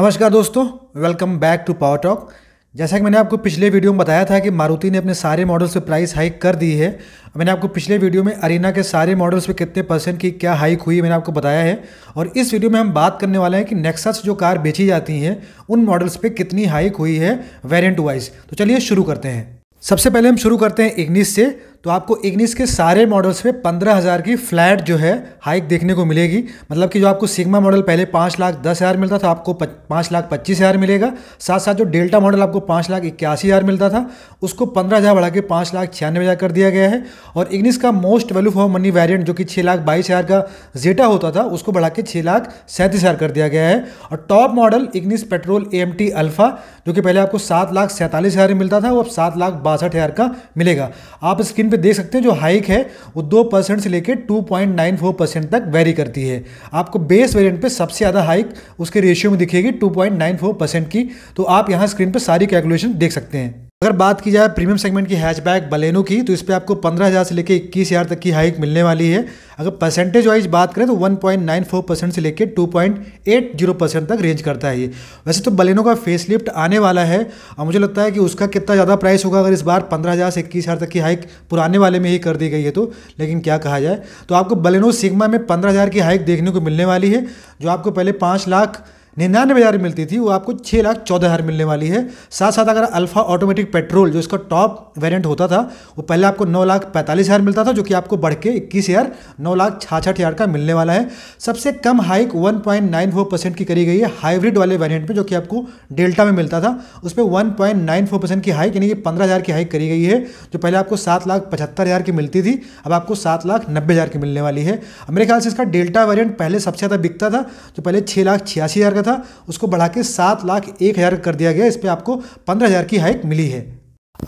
नमस्कार दोस्तों welcome back to Power Talk जैसा कि मैंने आपको पिछले वीडियो में बताया था कि मारुति ने अपने सारे मॉडल्स पे प्राइस हाइक कर दी है मैंने आपको पिछले वीडियो में अरीना के सारे मॉडल्स पे कितने परसेंट की क्या हाइक हुई मैंने आपको बताया है और इस वीडियो में हम बात करने वाले हैं कि नेक्सस जो कार बेची जाती हैं उन मॉडल्स पर कितनी हाइक हुई है वेरियंट वाइज तो चलिए शुरू करते हैं सबसे पहले हम शुरू करते हैं इग्निस से तो आपको इग्निस के सारे मॉडल्स में पंद्रह हज़ार की फ्लैट जो है हाइक देखने को मिलेगी मतलब कि जो आपको सिग्मा मॉडल पहले पाँच लाख दस हज़ार मिलता था आपको पाँच लाख पच्चीस हज़ार मिलेगा साथ साथ जो डेल्टा मॉडल आपको पाँच लाख इक्यासी हज़ार मिलता था उसको पंद्रह हज़ार बढ़ा के पाँच लाख छियानवे हज़ार कर दिया गया है और इग्निस का most value for money variant जो कि छः लाख बाईस हज़ार का जेटा होता था उसको बढ़ा के छः लाख सैंतीस हज़ार कर दिया गया है और top model Ignis petrol A M T Alpha जो कि पहले आपको सात लाख सैंतालीस हज़ार मिलता था वो अब सात लाख बासठ हज़ार का मिलेगा आप स्क्रीन स्क्रीन पे देख सकते हैं जो हाइक है वो दो परसेंट से लेकर two point nine four percent तक वेरी करती है आपको बेस वेरिएंट पे सबसे ज़्यादा हाइक उसके रेशियो में दिखेगी two point nine four percent की तो आप यहाँ स्क्रीन पर सारी कैलकुलेशन देख सकते हैं अगर बात की जाए प्रीमियम सेगमेंट की हैचबैक बलेनो की तो इस पर आपको पंद्रह हज़ार से लेकर इक्कीस हज़ार तक की हाइक मिलने वाली है अगर परसेंटेज वाइज बात करें तो 1.94 परसेंट से लेकर 2.80 परसेंट तक रेंज करता है ये वैसे तो बलेनो का फेस लिफ्ट आने वाला है और मुझे लगता है कि उसका कितना ज़्यादा प्राइस होगा अगर इस बार पंद्रह हज़ार से इक्कीस हज़ार तक की हाइक पुराने वाले में ही कर दी गई है तो लेकिन क्या कहा जाए तो आपको बलेनो सिगमा में पंद्रह हज़ार की हाइक देखने को मिलने वाली है जो आपको पहले पाँच लाख निन्यानवे हज़ार मिलती थी वो आपको छः लाख चौदह हज़ार मिलने वाली है साथ साथ अगर अल्फा ऑटोमेटिक पेट्रोल जो इसका टॉप वेरिएंट होता था वो पहले आपको नौ लाख पैंतालीस हज़ार मिलता था जो कि आपको बढ़ के इक्कीस हज़ार नौ लाख छाछठ हज़ार का मिलने वाला है सबसे कम hike one point nine four percent की करी गई है हाइब्रिड वाले वेरियंट में जो कि आपको डेल्टा में मिलता था उस पर one point nine four percent की हाइक यानी कि पंद्रह हज़ार की हाइक करी गई है जो पहले आपको सात लाख पचहत्तर हज़ार की मिलती थी अब आपको सात लाख नब्बे हज़ार की मिलने वाली है मेरे ख्याल से इसका डेल्टा वेरियंट पहले सबसे ज़्यादा बिकता था जो पहले छः लाख छियासी हज़ार का था उसको बढ़ा के सात लाख एक हज़ार कर दिया गया इस पर आपको पंद्रह हज़ार की हाइक मिली है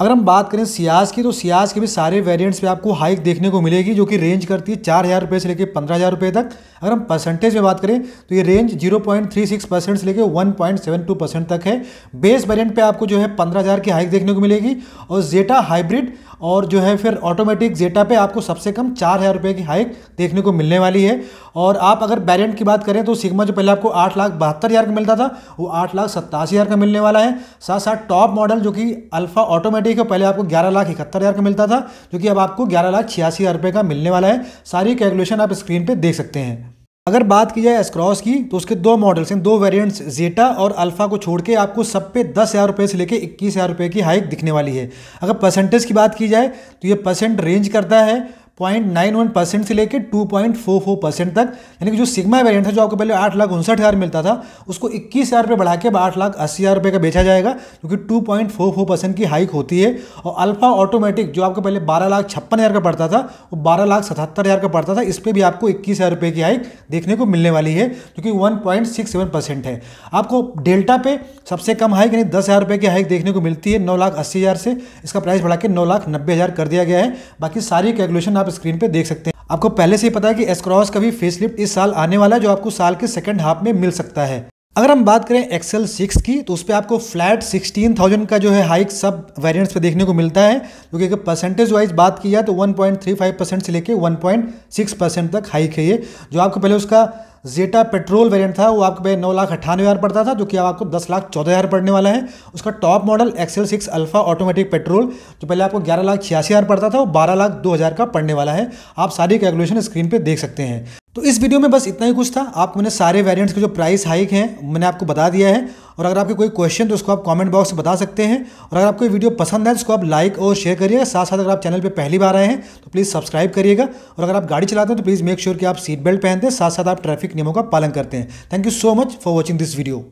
अगर हम बात करें सियाज की तो सियाज के भी सारे वेरिएंट्स पे आपको हाइक देखने को मिलेगी जो कि रेंज करती है चार हज़ार रुपये से लेकर पंद्रह हज़ार रुपये तक अगर हम परसेंटेज में बात करें तो ये range zero point three six percent से लेकर one point seven two percent तक है बेस वेरिएंट पे आपको जो है पंद्रह हज़ार की हाइक देखने को मिलेगी और जेटा हाइब्रिड और जो है फिर ऑटोमेटिक जेटा पे आपको सबसे कम चार हज़ार रुपये की हाइक देखने को मिलने वाली है और आप अगर वेरिएंट की बात करें तो सिग्मा जो पहले आपको आठ लाख बहत्तर हज़ार का मिलता था वो आठ लाख सत्तासी हज़ार का मिलने वाला है साथ साथ टॉप मॉडल जो कि अल्फा ऑटोमेटिक ऑटोमेटिक है पहले आपको ग्यारह लाख इकहत्तर हज़ार का मिलता था जो कि अब आपको ग्यारह लाख छियासी हज़ार रुपये का मिलने वाला है सारी कैलकुलेशन आप स्क्रीन पर देख सकते हैं अगर बात की जाए एसक्रॉस की तो उसके दो मॉडल्स हैं दो वेरिएंट्स जेटा और अल्फा को छोड़ के आपको सब पे दस हज़ार रुपये से लेके इक्कीस हज़ार रुपये की हाइक दिखने वाली है अगर परसेंटेज की बात की जाए तो ये परसेंट रेंज करता है वन परसेंट से लेकर फोर परसेंट तक यानी कि जो सिग्मा वेरिएंट था जो आपको पहले आठ लाख उनसठ हज़ार मिलता था उसको इक्कीस हज़ार रुपये बढ़ा के आठ लाख अस्सी हज़ार रुपये का बेचा जाएगा क्योंकि two point four four percent की हाइक होती है और अल्फा ऑटोमेटिक जो आपको पहले बारह लाख छप्पन हज़ार का पड़ता था वो बारह लाख सतहत्तर हज़ार का पड़ता था इस पर भी आपको इक्कीस हज़ार रुपये की हाइक देखने को मिलने वाली है जो कि one point six seven percent है आपको डेल्टा पे सबसे कम हाइक यानी दस हज़ार रुपये की हाइक देखने को मिलती है नौ लाख अस्सी हज़ार से इसका प्राइस बढ़ा के नौ लाख नब्बे हज़ार कर दिया गया है बाकी सारी कैलकुलेशन आप आप स्क्रीन पे देख सकते हैं आपको पहले से ही पता है कि एसक्रॉस का भी फेसलिफ्ट इस साल आने वाला है जो आपको साल के सेकंड हाफ में मिल सकता है अगर हम बात करें एक्सेल सिक्स की तो उस पर आपको फ्लैट सिक्सटीन थाउजेंड का जो है हाइक सब वेरिएंट्स पे देखने को मिलता है क्योंकि अगर परसेंटेज वाइज बात की जाए तो 1.35 परसेंट से लेके 1.6 परसेंट तक हाइक है ये जो आपको पहले उसका जेटा पेट्रोल वेरिएंट था वो आपको भाई नौ लाख अट्ठानवे हज़ार पड़ता था जो कि अब आपको दस लाख चौदह हज़ार पड़ने वाला है उसका top model XL six Alpha automatic petrol जो पहले आपको ग्यारह लाख छियासी हज़ार पड़ता था वो बारह लाख दो हज़ार का पड़ने वाला है आप सारी कैलकुलेशन स्क्रीन पर देख सकते हैं तो इस वीडियो में बस इतना ही कुछ था आप मैंने सारे वेरिएंट्स के जो प्राइस हाइक हैं मैंने आपको बता दिया है और अगर आपके कोई क्वेश्चन तो उसको आप कमेंट बॉक्स में बता सकते हैं और अगर आपको ये वीडियो पसंद है तो उसको आप लाइक और शेयर करिएगा साथ साथ अगर आप चैनल पे पहली बार आए हैं तो प्लीज़ सब्सक्राइब करिएगा और अगर आप गाड़ी चलाते हैं तो प्लीज़ मेक श्योर कि आप सीट बेल्ट पहनते हैं साथ साथ आप ट्रैफिक नियमों का पालन करते हैं thank you so much for watching this video